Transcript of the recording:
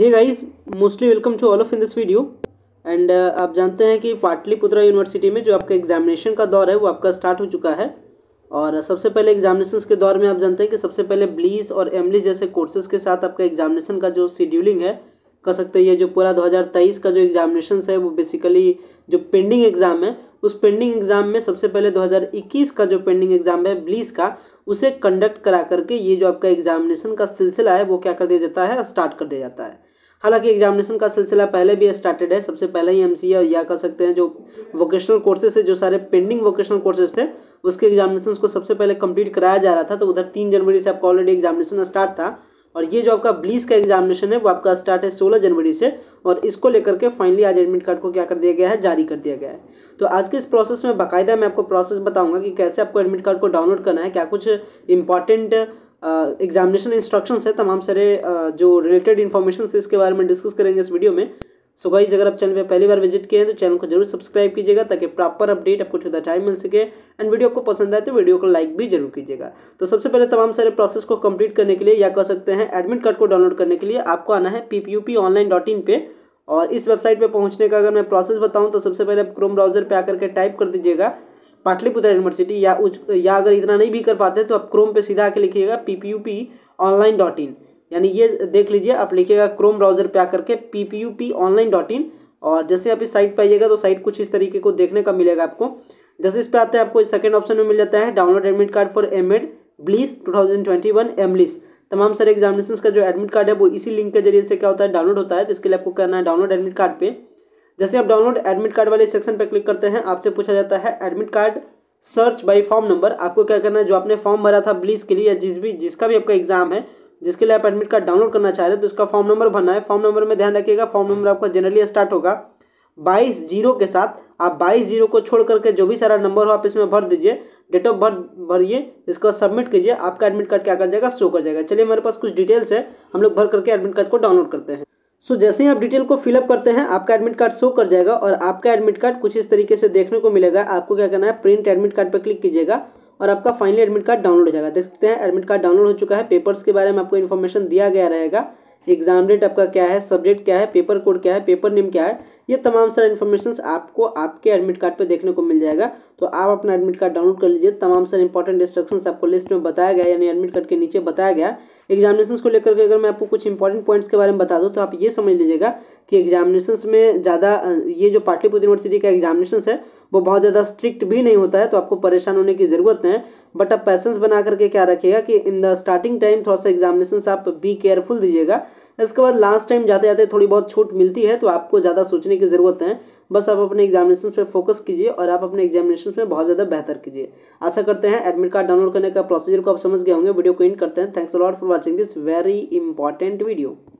hey guys mostly welcome to all of in this video and आप जानते हैं कि पाटलिपुत्र यूनिवर्सिटी में जो आपका एग्जामिनेशन का दौर है वो आपका स्टार्ट हो चुका है और सबसे पहले एग्जामिनेशन के दौर में आप जानते हैं कि सबसे पहले ब्लीस और एमलीस जैसे कोर्सेज के साथ आपका एग्जामिनेशन का जो शेड्यूलिंग है कह सकते हैं ये जो पूरा दो का जो एग्जामिनेशन है वो बेसिकली जो पेंडिंग एग्ज़ाम है उस पेंडिंग एग्ज़ाम में सबसे पहले 2021 का जो पेंडिंग एग्ज़ाम है ब्लीस का उसे कंडक्ट करा करके ये जो आपका एग्जामिनेशन का सिलसिला है वो क्या कर दिया जाता है स्टार्ट कर दिया जाता है हालांकि एग्जामिनेशन का सिलसिला पहले भी स्टार्टेड है सबसे पहले ही एम सी या कह सकते हैं जो वोकेशनल कोर्सेज है जो सारे पेंडिंग वोकेशनल कोर्सेज थे उसके एग्जामिनेशन को सबसे पहले कंप्लीट कराया जा रहा था तो उधर तीन जनवरी से आपका ऑलरेडी एग्जामिनेशन स्टार्ट था और ये जो आपका ब्लीस का एग्जामिनेशन है वो आपका स्टार्ट है सोलह जनवरी से और इसको लेकर के फाइनली आज एडमिट कार्ड को क्या कर दिया गया है जारी कर दिया गया है तो आज के इस प्रोसेस में बाकायदा मैं आपको प्रोसेस बताऊंगा कि कैसे आपको एडमिट कार्ड को डाउनलोड करना है क्या कुछ इंपॉर्टेंट एग्जामिनेशन इंस्ट्रक्शंस है तमाम सारे जो रिलेटेड इन्फॉर्मेशन इसके बारे में डिस्कस करेंगे इस वीडियो में सो so गाइज अगर आप चैनल पे पहली बार विजिट किए हैं तो चैनल को जरूर सब्सक्राइब कीजिएगा ताकि प्रॉपर अपडेट आपको छोटा टाइम मिल सके एंड वीडियो आपको पसंद आए तो वीडियो को लाइक भी जरूर कीजिएगा तो सबसे पहले तमाम सारे प्रोसेस को कंप्लीट करने के लिए या कह सकते हैं एडमिट कार्ड को डाउनलोड करने के लिए आपको आना है P P U P online dot in पे और इस वेबसाइट पर पहुँचने का अगर मैं प्रोसेस बताऊँ तो सबसे पहले आप क्रोम ब्राउजर पर आकर के टाइप कर दीजिएगा पाटलिपुत्र यूनिवर्सिटी या या अगर इतना नहीं भी कर पाते तो आप क्रोम पर सीधा आके लिखिएगा P P U P online dot in यानी ये देख लीजिए आप लिखिएगा क्रोम ब्राउजर पे आकर के P P U P online dot in और जैसे आप इस साइट पर आइएगा तो साइट कुछ इस तरीके को देखने का मिलेगा आपको जैसे इस पर आते हैं आपको सेकेंड ऑप्शन में मिल जाता है download admit card for M Ed ब्लीस टू थाउजेंड ट्वेंटी वन एमलिस तमाम सारे एग्जामिनेशन का जो एडमिट कार्ड है वो इसी लिंक के जरिए से क्या होता है डाउनलोड होता है तो इसके लिए आपको करना है डाउनलोड एडमिट कार्ड पे जैसे आप डाउनलोड एडमिट कार्ड वाले सेक्शन पर क्लिक करते हैं आपसे पूछा जाता है admit card search by form number आपको क्या करना है जो आपने फॉर्म भरा था ब्लीस के लिए या जिस भी जिसका भी आपका एग्जाम है जिसके लिए आप एडमिट कार्ड डाउनलोड करना चाह रहे हैं तो इसका फॉर्म नंबर भरना है फॉर्म नंबर में ध्यान रखिएगा फॉर्म नंबर आपका जनरली स्टार्ट होगा बाईस जीरो के साथ आप बाईस जीरो को छोड़ करके जो भी सारा नंबर हो आप इसमें भर दीजिए डेट ऑफ बर्थ भरिए इसको सबमिट कीजिए आपका एडमिट कार्ड क्या कर जाएगा शो कर जाएगा चलिए मेरे पास कुछ डिटेल्स है हम लोग भर करके एडमिट कार्ड को डाउनलोड करते हैं सो so, जैसे ही आप डिटेल को फिलअप करते हैं आपका एडमिट कार्ड शो कर जाएगा और आपका एडमिट कार्ड कुछ इस तरीके से देखने को मिलेगा आपको क्या करना है प्रिंट एडमिट कार्ड पर क्लिक कीजिएगा और आपका फाइनली एडमिट कार्ड डाउनलोड हो जाएगा देख सकते हैं एडमिट कार्ड डाउनलोड हो चुका है पेपर्स के बारे में आपको इन्फॉर्मेशन दिया गया रहेगा एग्जाम डेट आपका क्या है सब्जेक्ट क्या है पेपर कोड क्या है पेपर नेम क्या है ये तमाम सारा इन्फॉर्मेशन आपको आपके एडमिट कार्ड पर देखने को मिल जाएगा तो आप अपना एडमिट कार्ड डाउनलोड कर लीजिए तमाम सारे इंपॉर्टेंट इंस्ट्रक्शन आपको लिस्ट में बताया गया यानी एडमिट कार्ड के नीचे बताया गया एग्जामिनेशन को लेकर के अगर मैं आपको कुछ इंपॉर्टेंट पॉइंट्स के बारे में बता दूँ तो आप ये समझ लीजिएगा कि एग्जामिनेशन में ज़्यादा ये जो पाटलिपुत्र यूनिवर्सिटी का एग्जामिनेशन है वो बहुत ज़्यादा स्ट्रिक्ट भी नहीं होता है तो आपको परेशान होने की ज़रूरत है बट आप पैसेंस बना करके क्या रखिएगा कि इन द स्टार्टिंग टाइम थोड़ा सा एग्जामिनेशन आप बी केयरफुल दीजिएगा इसके बाद लास्ट टाइम जाते जाते थोड़ी बहुत छूट मिलती है तो आपको ज़्यादा सोचने की ज़रूरत है बस आप अपने एग्जामिनेशन पे फोकस कीजिए और आप अपने एग्जामिनेशन में बहुत ज़्यादा बेहतर कीजिए आशा करते हैं एडमिट कार्ड डाउनलोड करने का प्रोसीजर को आप समझ गए होंगे वीडियो को इन करते हैं thanks lot for watching this very important video